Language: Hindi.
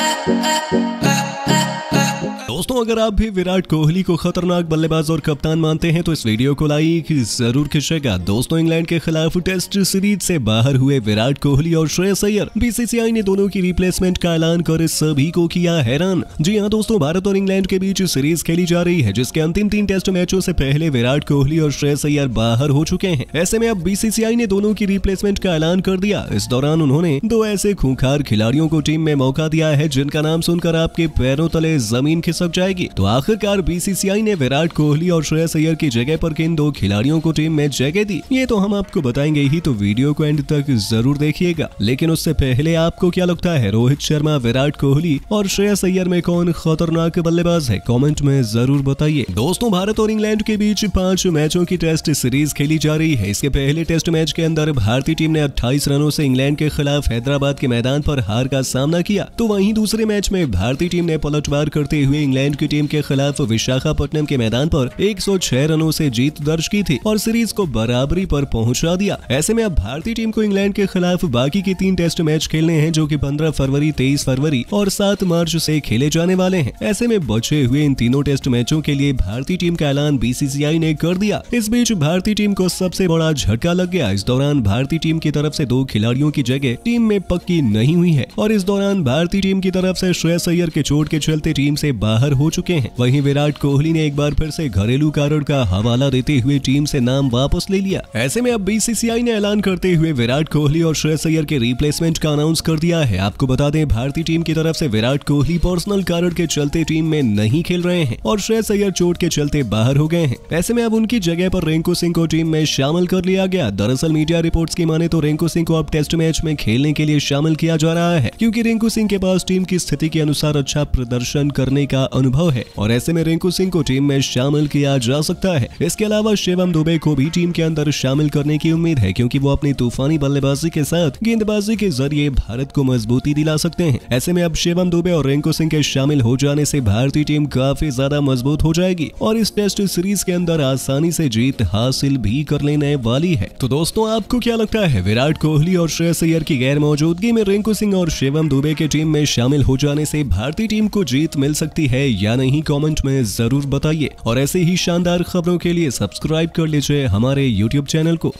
uh, uh. uh. दोस्तों अगर आप भी विराट कोहली को खतरनाक बल्लेबाज और कप्तान मानते हैं तो इस वीडियो को लाइक जरूर खींचेगा दोस्तों इंग्लैंड के खिलाफ टेस्ट सीरीज से बाहर हुए विराट कोहली और श्रेयस अय्यर बीसीसीआई ने दोनों की रिप्लेसमेंट का ऐलान कर सभी को किया हैरान जी हाँ दोस्तों भारत और इंग्लैंड के बीच सीरीज खेली जा रही है जिसके अंतिम तीन टेस्ट मैचों से पहले विराट कोहली और श्रेयस सैयर बाहर हो चुके हैं ऐसे में अब बीसीसीआई ने दोनों की रिप्लेसमेंट का ऐलान कर दिया इस दौरान उन्होंने दो ऐसे खूंखार खिलाड़ियों को टीम में मौका दिया है जिनका नाम सुनकर आपके पैरों तले जमीन खिसक जाएगी तो आखिरकार बीसीसीआई ने विराट कोहली और श्रेयस अय्यर की जगह पर किन दो खिलाड़ियों को टीम में जगह दी ये तो हम आपको बताएंगे ही तो वीडियो को एंड तक जरूर देखिएगा लेकिन उससे पहले आपको क्या लगता है रोहित शर्मा विराट कोहली और श्रेयस अय्यर में कौन खतरनाक बल्लेबाज है कॉमेंट में जरूर बताइए दोस्तों भारत और इंग्लैंड के बीच पांच मैचों की टेस्ट सीरीज खेली जा रही है इसके पहले टेस्ट मैच के अंदर भारतीय टीम ने अट्ठाईस रनों से इंग्लैंड के खिलाफ हैदराबाद के मैदान पर हार का सामना किया तो वहीं दूसरे मैच में भारतीय टीम ने पलटवार करते हुए इंग्लैंड इंग्लैंड की टीम के खिलाफ विशाखापट्टनम के मैदान पर 106 रनों से जीत दर्ज की थी और सीरीज को बराबरी पर पहुंचा दिया ऐसे में अब भारतीय टीम को इंग्लैंड के खिलाफ बाकी के तीन टेस्ट मैच खेलने हैं जो की पंद्रह फरवरी तेईस फरवरी और सात मार्च ऐसी खेले जाने वाले हैं ऐसे में बचे हुए इन तीनों टेस्ट मैचों के लिए भारतीय टीम का ऐलान बीसीसीआई ने कर दिया इस बीच भारतीय टीम को सबसे बड़ा झटका लग गया इस दौरान भारतीय टीम की तरफ ऐसी दो खिलाड़ियों की जगह टीम में पक्की नहीं हुई है और इस दौरान भारतीय टीम की तरफ ऐसी श्रेय सैयर के चोट के चलते टीम से बाहर बाहर हो चुके हैं वहीं विराट कोहली ने एक बार फिर से घरेलू कारण का हवाला देते हुए टीम से नाम वापस ले लिया ऐसे में अब बीसीसीआई ने ऐलान करते हुए विराट कोहली और श्रेयस अय्यर के रिप्लेसमेंट का अनाउंस कर दिया है आपको बता दें भारतीय टीम की तरफ से विराट कोहली पर्सनल कारण के चलते टीम में नहीं खेल रहे हैं और श्रेयस सैयर चोट के चलते बाहर हो गए हैं ऐसे में अब उनकी जगह पर रेंकू सिंह को टीम में शामिल कर लिया गया दरअसल मीडिया रिपोर्ट की माने तो रेंकू सिंह को अब टेस्ट मैच में खेलने के लिए शामिल किया जा रहा है क्यूँकी रिंकू सिंह के पास टीम की स्थिति के अनुसार अच्छा प्रदर्शन करने का अनुभव है और ऐसे में रिंकू सिंह को टीम में शामिल किया जा सकता है इसके अलावा शिवम दुबे को भी टीम के अंदर शामिल करने की उम्मीद है क्योंकि वो अपनी तूफानी बल्लेबाजी के साथ गेंदबाजी के जरिए भारत को मजबूती दिला सकते हैं ऐसे में अब शिवम दुबे और रिंकू सिंह के शामिल हो जाने से भारतीय टीम काफी ज्यादा मजबूत हो जाएगी और इस टेस्ट सीरीज के अंदर आसानी से जीत हासिल भी कर लेने वाली है तो दोस्तों आपको क्या लगता है विराट कोहली और श्रेयस अय्यर की गैर मौजूदगी में रिंकू सिंह और शिवम दुबे के टीम में शामिल हो जाने से भारतीय टीम को जीत मिल सकती है या नहीं कॉमेंट में जरूर बताइए और ऐसे ही शानदार खबरों के लिए सब्सक्राइब कर लीजिए हमारे यूट्यूब चैनल को